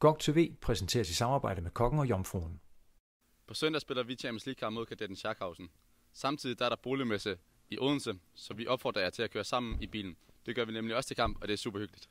Gok TV præsenteres i samarbejde med Kokken og Jomfruen. På søndag spiller vi Champions League-kamp mod kadetten Schackhausen. Samtidig der er der boligmesse i Odense, så vi opfordrer jer til at køre sammen i bilen. Det gør vi nemlig også til kamp, og det er super hyggeligt.